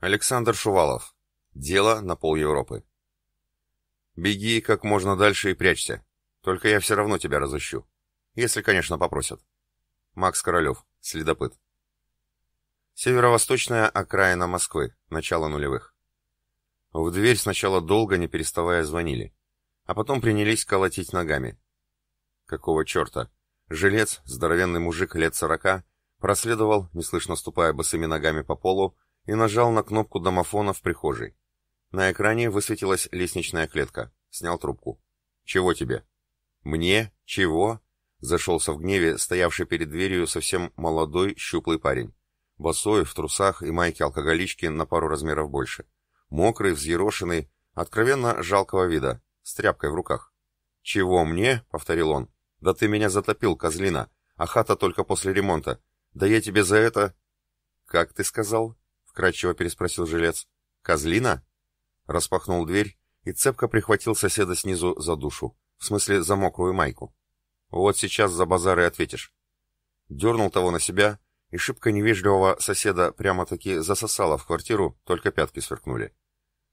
Александр Шувалов. Дело на пол Европы. Беги как можно дальше и прячься. Только я все равно тебя разыщу. Если, конечно, попросят. Макс Королев. Следопыт. Северо-восточная окраина Москвы. Начало нулевых. В дверь сначала долго, не переставая, звонили. А потом принялись колотить ногами. Какого черта? Жилец, здоровенный мужик лет сорока, проследовал, неслышно ступая босыми ногами по полу, и нажал на кнопку домофона в прихожей. На экране высветилась лестничная клетка. Снял трубку. «Чего тебе?» «Мне? Чего?» Зашелся в гневе стоявший перед дверью совсем молодой, щуплый парень. Босой, в трусах и майке алкоголички на пару размеров больше. Мокрый, взъерошенный, откровенно жалкого вида, с тряпкой в руках. «Чего мне?» — повторил он. «Да ты меня затопил, козлина, а хата только после ремонта. Да я тебе за это...» «Как ты сказал?» вкрадчиво переспросил жилец. Козлина? Распахнул дверь и цепко прихватил соседа снизу за душу, в смысле за мокрую майку. Вот сейчас за базары ответишь. Дернул того на себя, и шибко невежливого соседа прямо-таки засосало в квартиру, только пятки сверкнули.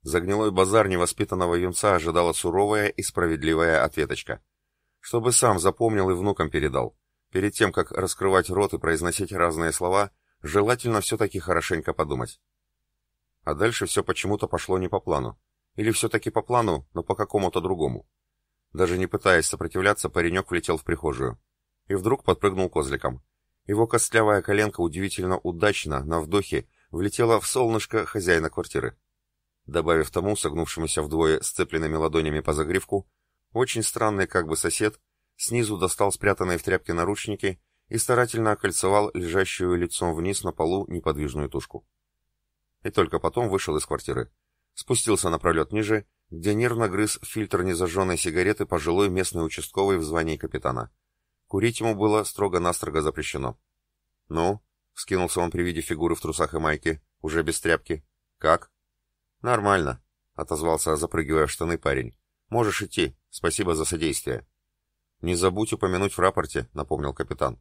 За гнилой базар невоспитанного юнца ожидала суровая и справедливая ответочка. Чтобы сам запомнил и внукам передал. Перед тем, как раскрывать рот и произносить разные слова, Желательно все-таки хорошенько подумать. А дальше все почему-то пошло не по плану. Или все-таки по плану, но по какому-то другому. Даже не пытаясь сопротивляться, паренек влетел в прихожую. И вдруг подпрыгнул козликом. Его костлявая коленка удивительно удачно, на вдохе, влетела в солнышко хозяина квартиры. Добавив тому, согнувшемуся вдвое сцепленными ладонями по загривку, очень странный как бы сосед, снизу достал спрятанные в тряпке наручники и старательно окольцевал лежащую лицом вниз на полу неподвижную тушку. И только потом вышел из квартиры. Спустился на пролет ниже, где нервно грыз фильтр незажженной сигареты пожилой местный участковый в звании капитана. Курить ему было строго-настрого запрещено. «Ну?» — скинулся он при виде фигуры в трусах и майке, уже без тряпки. «Как?» «Нормально», — отозвался, запрыгивая в штаны парень. «Можешь идти. Спасибо за содействие». «Не забудь упомянуть в рапорте», — напомнил капитан.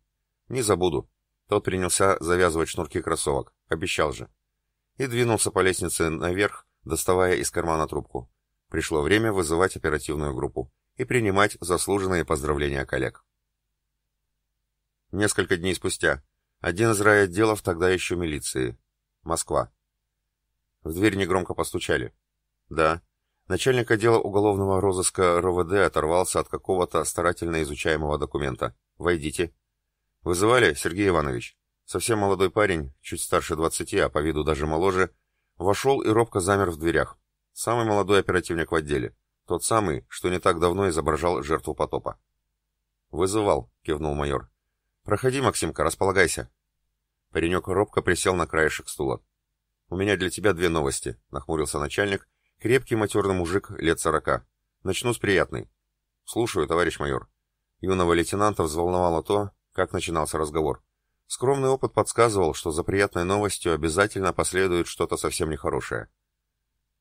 Не забуду. Тот принялся завязывать шнурки кроссовок. Обещал же. И двинулся по лестнице наверх, доставая из кармана трубку. Пришло время вызывать оперативную группу и принимать заслуженные поздравления коллег. Несколько дней спустя. Один из райотделов тогда еще милиции. Москва. В дверь негромко постучали. «Да». Начальник отдела уголовного розыска РОВД оторвался от какого-то старательно изучаемого документа. «Войдите». «Вызывали, Сергей Иванович?» Совсем молодой парень, чуть старше двадцати, а по виду даже моложе, вошел и робко замер в дверях. Самый молодой оперативник в отделе. Тот самый, что не так давно изображал жертву потопа. «Вызывал», — кивнул майор. «Проходи, Максимка, располагайся». Паренек робко присел на краешек стула. «У меня для тебя две новости», — нахмурился начальник. «Крепкий матерный мужик, лет сорока. Начну с приятной». «Слушаю, товарищ майор». Юного лейтенанта взволновало то, как начинался разговор? Скромный опыт подсказывал, что за приятной новостью обязательно последует что-то совсем нехорошее.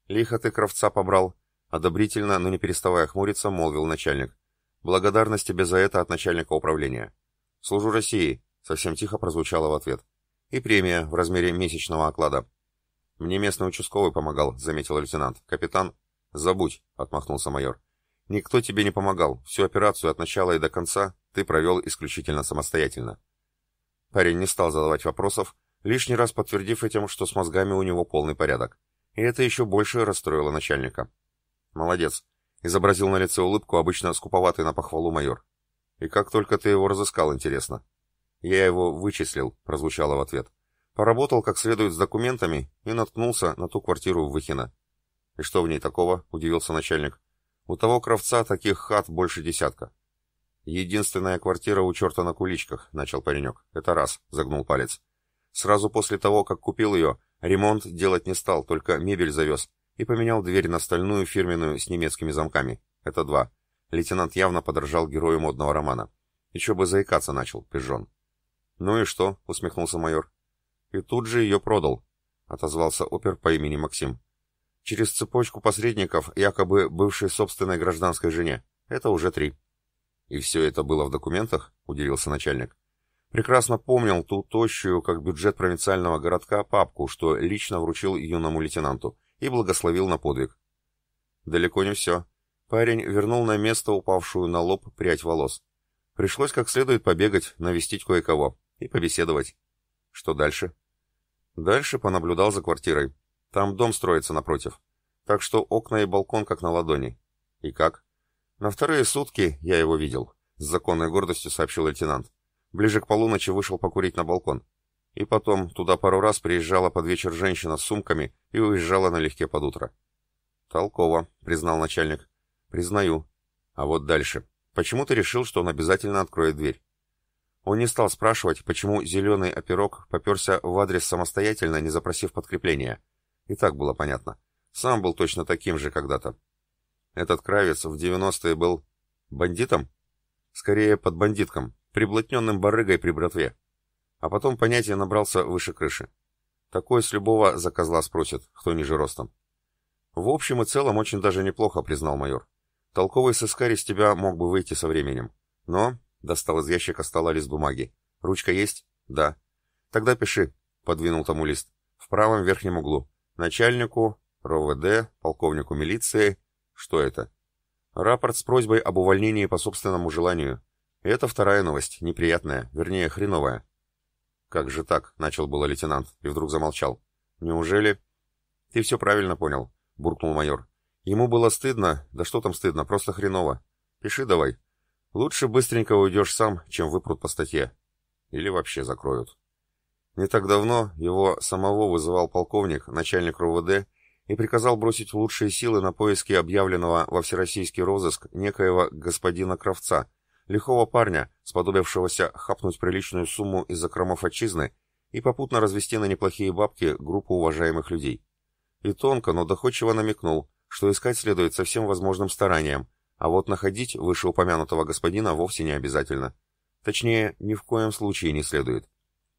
«Лихо ты кровца побрал», — одобрительно, но не переставая хмуриться, молвил начальник. «Благодарность тебе за это от начальника управления». «Служу России», — совсем тихо прозвучало в ответ. «И премия в размере месячного оклада». «Мне местный участковый помогал», — заметил лейтенант. «Капитан...» «Забудь», — отмахнулся майор. Никто тебе не помогал. Всю операцию от начала и до конца ты провел исключительно самостоятельно. Парень не стал задавать вопросов, лишний раз подтвердив этим, что с мозгами у него полный порядок. И это еще больше расстроило начальника. «Молодец», — изобразил на лице улыбку, обычно скуповатый на похвалу майор. «И как только ты его разыскал, интересно?» «Я его вычислил», — прозвучало в ответ. «Поработал как следует с документами и наткнулся на ту квартиру в Выхино». «И что в ней такого?» — удивился начальник. У того кровца таких хат больше десятка. Единственная квартира у черта на куличках, начал паренек. Это раз, загнул палец. Сразу после того, как купил ее, ремонт делать не стал, только мебель завез. И поменял дверь на стальную фирменную с немецкими замками. Это два. Лейтенант явно подражал герою модного романа. Еще бы заикаться начал, пижон. «Ну и что?» — усмехнулся майор. «И тут же ее продал», — отозвался опер по имени Максим. Через цепочку посредников, якобы бывшей собственной гражданской жене. Это уже три. И все это было в документах, удивился начальник. Прекрасно помнил ту тощую, как бюджет провинциального городка, папку, что лично вручил юному лейтенанту, и благословил на подвиг. Далеко не все. Парень вернул на место упавшую на лоб прядь волос. Пришлось как следует побегать, навестить кое-кого и побеседовать. Что дальше? Дальше понаблюдал за квартирой. Там дом строится напротив. Так что окна и балкон как на ладони. И как? На вторые сутки я его видел, с законной гордостью сообщил лейтенант. Ближе к полуночи вышел покурить на балкон. И потом туда пару раз приезжала под вечер женщина с сумками и уезжала налегке под утро. «Толково», — признал начальник. «Признаю. А вот дальше. Почему ты решил, что он обязательно откроет дверь?» Он не стал спрашивать, почему зеленый оперок поперся в адрес самостоятельно, не запросив подкрепления. И так было понятно. Сам был точно таким же когда-то. Этот Кравец в 90-е был бандитом? Скорее, под бандитком, приблотненным барыгой при братве. А потом понятие набрался выше крыши. Такое с любого за козла спросит, кто ниже ростом. В общем и целом очень даже неплохо, признал майор. Толковый сыскарь из тебя мог бы выйти со временем. Но... Достал из ящика стола лист бумаги. Ручка есть? Да. Тогда пиши. Подвинул тому лист. В правом верхнем углу. Начальнику, РОВД, полковнику милиции. Что это? Рапорт с просьбой об увольнении по собственному желанию. Это вторая новость, неприятная, вернее, хреновая. «Как же так?» — начал было лейтенант, и вдруг замолчал. «Неужели...» «Ты все правильно понял», — буркнул майор. «Ему было стыдно, да что там стыдно, просто хреново. Пиши давай. Лучше быстренько уйдешь сам, чем выпрут по статье. Или вообще закроют». Не так давно его самого вызывал полковник, начальник РУВД, и приказал бросить лучшие силы на поиски объявленного во всероссийский розыск некоего господина Кравца, лихого парня, сподобившегося хапнуть приличную сумму из окромов отчизны и попутно развести на неплохие бабки группу уважаемых людей. И тонко, но доходчиво намекнул, что искать следует со всем возможным старанием, а вот находить вышеупомянутого господина вовсе не обязательно. Точнее, ни в коем случае не следует.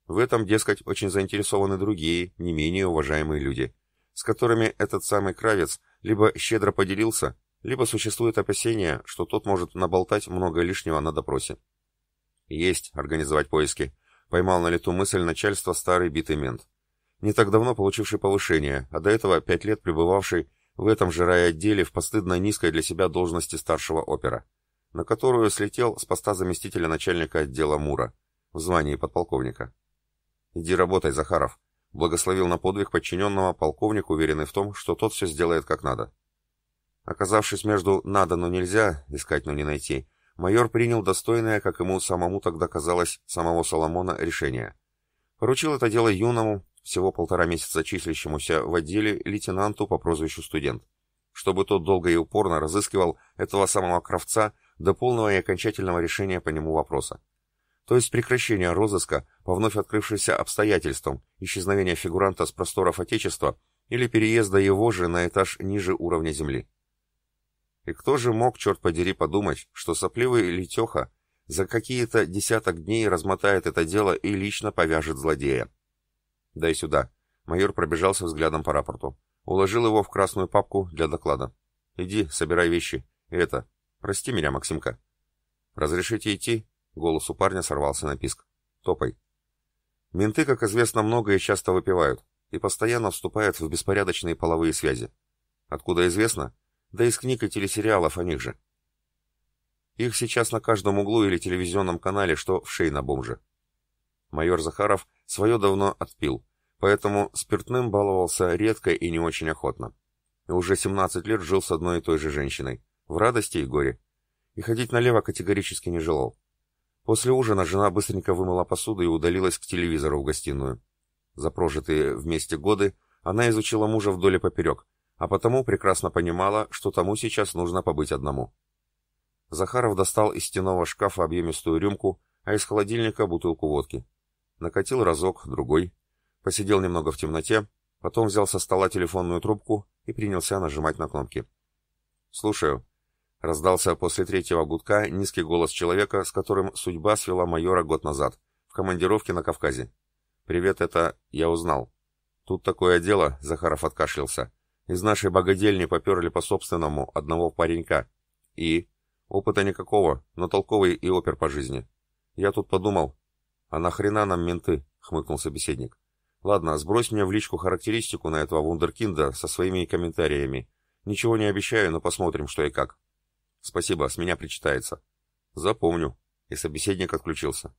В этом, дескать, очень заинтересованы другие, не менее уважаемые люди, с которыми этот самый Кравец либо щедро поделился, либо существует опасение, что тот может наболтать много лишнего на допросе. Есть организовать поиски. Поймал на лету мысль начальства старый битый мент. Не так давно получивший повышение, а до этого пять лет пребывавший в этом же райотделе в постыдно низкой для себя должности старшего опера, на которую слетел с поста заместителя начальника отдела МУРа в звании подполковника. «Иди работай, Захаров», — благословил на подвиг подчиненного полковник, уверенный в том, что тот все сделает как надо. Оказавшись между «надо, но нельзя», «искать, но не найти», майор принял достойное, как ему самому тогда казалось, самого Соломона, решение. Поручил это дело юному, всего полтора месяца числящемуся в отделе, лейтенанту по прозвищу «студент», чтобы тот долго и упорно разыскивал этого самого Кравца до полного и окончательного решения по нему вопроса. То есть прекращение розыска по вновь открывшимся обстоятельствам исчезновения фигуранта с просторов Отечества или переезда его же на этаж ниже уровня земли. И кто же мог, черт подери, подумать, что сопливый Летеха за какие-то десяток дней размотает это дело и лично повяжет злодея? «Дай сюда». Майор пробежался взглядом по рапорту. Уложил его в красную папку для доклада. «Иди, собирай вещи. И это... Прости меня, Максимка». «Разрешите идти?» Голос у парня сорвался на писк. «Топай». Менты, как известно, много и часто выпивают, и постоянно вступают в беспорядочные половые связи. Откуда известно? Да из книг и телесериалов о них же. Их сейчас на каждом углу или телевизионном канале, что в шей на бомже. Майор Захаров свое давно отпил, поэтому спиртным баловался редко и не очень охотно. И уже 17 лет жил с одной и той же женщиной, в радости и горе. И ходить налево категорически не желал. После ужина жена быстренько вымыла посуду и удалилась к телевизору в гостиную. За прожитые вместе годы она изучила мужа вдоль и поперек, а потому прекрасно понимала, что тому сейчас нужно побыть одному. Захаров достал из стенного шкафа объемистую рюмку, а из холодильника бутылку водки. Накатил разок, другой. Посидел немного в темноте, потом взял со стола телефонную трубку и принялся нажимать на кнопки. «Слушаю», Раздался после третьего гудка низкий голос человека, с которым судьба свела майора год назад, в командировке на Кавказе. «Привет, это... я узнал». «Тут такое дело», — Захаров откашлялся. «Из нашей богадельни поперли по собственному одного паренька. И... опыта никакого, но толковый и опер по жизни. Я тут подумал...» «А нахрена нам менты?» — хмыкнул собеседник. «Ладно, сбрось мне в личку характеристику на этого вундеркинда со своими комментариями. Ничего не обещаю, но посмотрим, что и как». Спасибо, с меня причитается. Запомню. И собеседник отключился.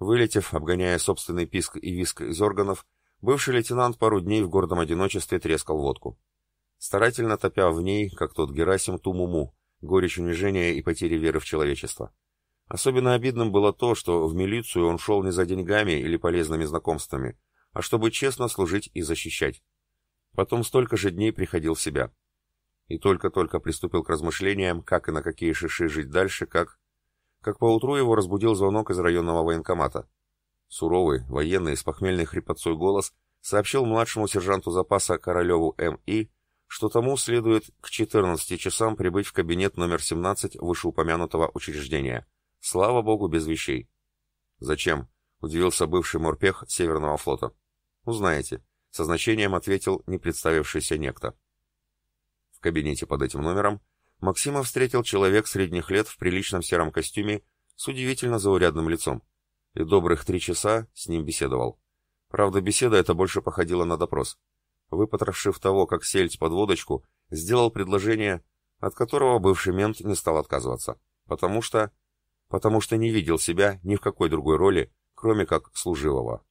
Вылетев, обгоняя собственный писк и виск из органов, бывший лейтенант пару дней в гордом одиночестве трескал водку. Старательно топя в ней, как тот Герасим Тумуму, горечь унижения и потери веры в человечество. Особенно обидным было то, что в милицию он шел не за деньгами или полезными знакомствами, а чтобы честно служить и защищать. Потом столько же дней приходил в себя и только-только приступил к размышлениям, как и на какие шиши жить дальше, как... Как поутру его разбудил звонок из районного военкомата. Суровый, военный, с похмельной хрипотцой голос сообщил младшему сержанту запаса Королеву М.И., что тому следует к 14 часам прибыть в кабинет номер 17 вышеупомянутого учреждения. Слава богу, без вещей. «Зачем?» — удивился бывший морпех Северного флота. «Узнаете», — со значением ответил не представившийся некто. В кабинете под этим номером Максима встретил человек средних лет в приличном сером костюме с удивительно заурядным лицом. И добрых три часа с ним беседовал. Правда, беседа эта больше походила на допрос. Выпотрошив того, как сельдь под водочку, сделал предложение, от которого бывший мент не стал отказываться. Потому что... Потому что не видел себя ни в какой другой роли, кроме как служивого.